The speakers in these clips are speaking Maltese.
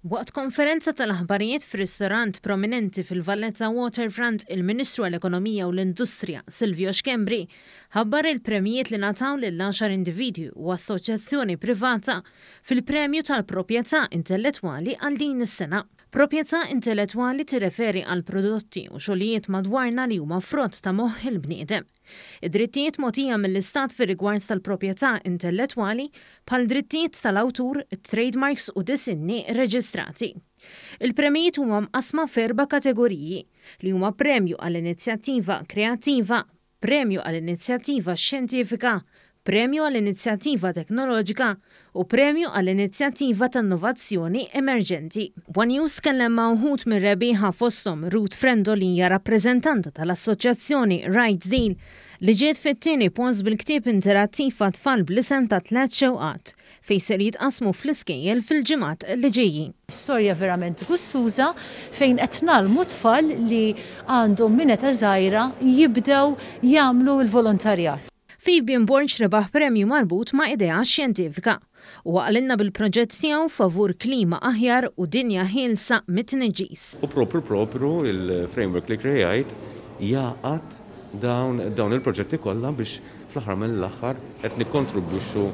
Waqt konferenza tal-aħbarijiet f'ristorant prominenti fil-Valletta Waterfront, il-Ministru għall-Ekonomija u l-Industrija, Silvio Xkembri, ħabbar il-premijiet li nataw lill-10 individwi u assoċjazzjoni privata fil-premju tal-proprjetà intellettwali għal din is-sena. Proprjetà intellettwali tirreferi għal prodotti u xogħlijiet madwarna li huma frott ta' moħħ il-bniedem. Id-drittijiet motija mill-istat fir rigward tal-proprjetà intellettwali pal drittijiet tal-awtur, trademarks u disinni reġistrati. Il-premijiet huma mqasma f'erba' kategoriji li huma premju għall-inizjattiva kreattiva, premju għall-inizjattiva xjentifika, premju għall-inizjattiva teknoloġika u premju għall-inizjattiva ta' innovazzjoni emerġenti. One News tkellem ma' uħut minn rebiħa fostom Ruth Frendolija rappreżentanta tal-Assoċjazzjoni Right Deal li ġiet fit-tieni post bil-ktieb interattiv tfal blisem ta' tliet xewqat fej ser jitqasmu fl-iskejjel fil-ġimgħat li ġejjin. Storja verament gustuża fejn qed nalmu tfal li għandhom mineta żgħira jibdew jagħmlu l-volontarjat. Fi Binborn rebaħ premju marbut ma' idea xjentifika u għalinna bil-proġett tiegħu favur klima aħjar u dinja ħilsa mit-tniġis. U propru propru il-framework li krejajt jaqat dawn, dawn il-proġetti kollha biex fl-aħħar mill-aħħar qed nikkontribwixxu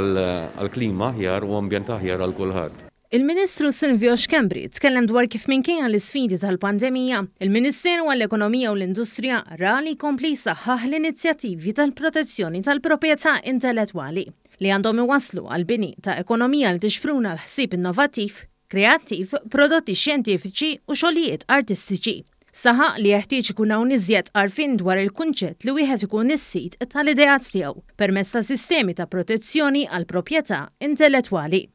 għal-klima aħjar u ambjent aħjar għal kulħadd. Il-Ministru Silvio Xkembri tkellem dwar kif minkien għal isfidi tal-pandemija, il-Ministeru għall-Ekonomija u l-Industrija rali kompli saħħaħ l-inizjattivi tal-protezzjoni tal-proprjetà intellettwali li għandhom iwaslu għal-bini ta' ekonomija li tixpruna l-ħsib innovattiv, kreattiv, prodotti xjentifiċi u xogħlijiet artistiċi. Saħa li jeħtieġ ikun hawn iżjed għarfien dwar il-kunċett li wieħed ikun is-sit tal-ideat tiegħu permezz ta' sistemi ta' protezzjoni għall proprjetà intellettwali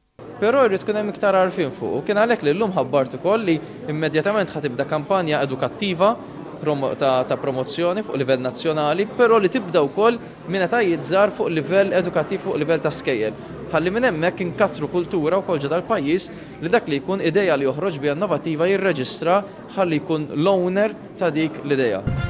pero jrid tkun hemm iktar għarfien fuq. U kien għalhekk li llum ħabbart ukoll li immedjatament ħatibda kampanja edukattiva ta' promozzjoni fuq livell nazzjonali, però li tibda wkoll minn qed żgħar fuq livell edukattiv fuq livell ta' skejjel. Ħalli minn hemmhekk inkatru kultura wkoll ġodha l-pajjiż li dak li jkun ideja li joħroġ bi innovativa jirreġistra ħalli jkun l-owner ta' dik l-ideja.